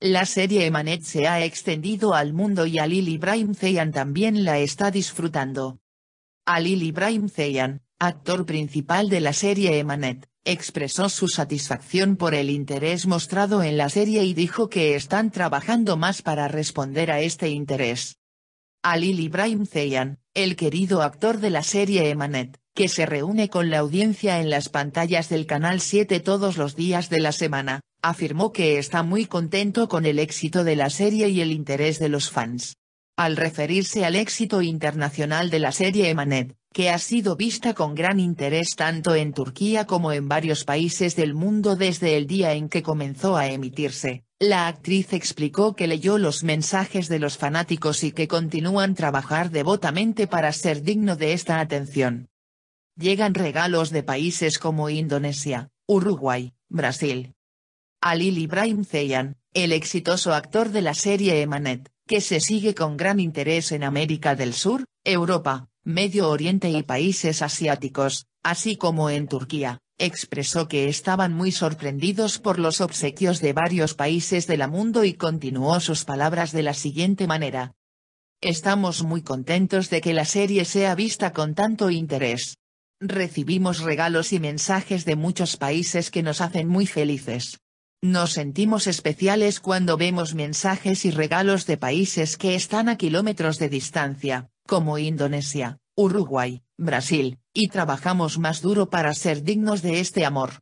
La serie Emanet se ha extendido al mundo y Alil Ibrahim Zeyan también la está disfrutando. Alil Ibrahim Zeyan, actor principal de la serie Emanet, expresó su satisfacción por el interés mostrado en la serie y dijo que están trabajando más para responder a este interés. Alil Ibrahim Zeyan, el querido actor de la serie Emanet, que se reúne con la audiencia en las pantallas del Canal 7 todos los días de la semana, afirmó que está muy contento con el éxito de la serie y el interés de los fans. Al referirse al éxito internacional de la serie Emanet, que ha sido vista con gran interés tanto en Turquía como en varios países del mundo desde el día en que comenzó a emitirse, la actriz explicó que leyó los mensajes de los fanáticos y que continúan trabajar devotamente para ser digno de esta atención. Llegan regalos de países como Indonesia, Uruguay, Brasil, Alil Ibrahim Zeyan, el exitoso actor de la serie Emanet, que se sigue con gran interés en América del Sur, Europa, Medio Oriente y países asiáticos, así como en Turquía, expresó que estaban muy sorprendidos por los obsequios de varios países del mundo y continuó sus palabras de la siguiente manera. Estamos muy contentos de que la serie sea vista con tanto interés. Recibimos regalos y mensajes de muchos países que nos hacen muy felices. Nos sentimos especiales cuando vemos mensajes y regalos de países que están a kilómetros de distancia, como Indonesia, Uruguay, Brasil, y trabajamos más duro para ser dignos de este amor.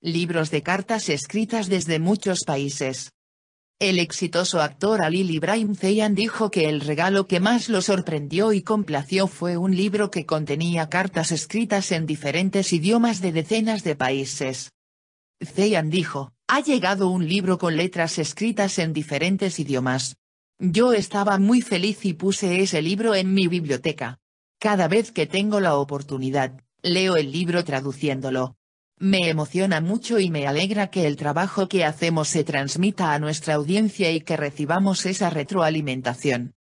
Libros de cartas escritas desde muchos países. El exitoso actor Ali Ibrahim Zeyan dijo que el regalo que más lo sorprendió y complació fue un libro que contenía cartas escritas en diferentes idiomas de decenas de países. Zeyan dijo, ha llegado un libro con letras escritas en diferentes idiomas. Yo estaba muy feliz y puse ese libro en mi biblioteca. Cada vez que tengo la oportunidad, leo el libro traduciéndolo. Me emociona mucho y me alegra que el trabajo que hacemos se transmita a nuestra audiencia y que recibamos esa retroalimentación.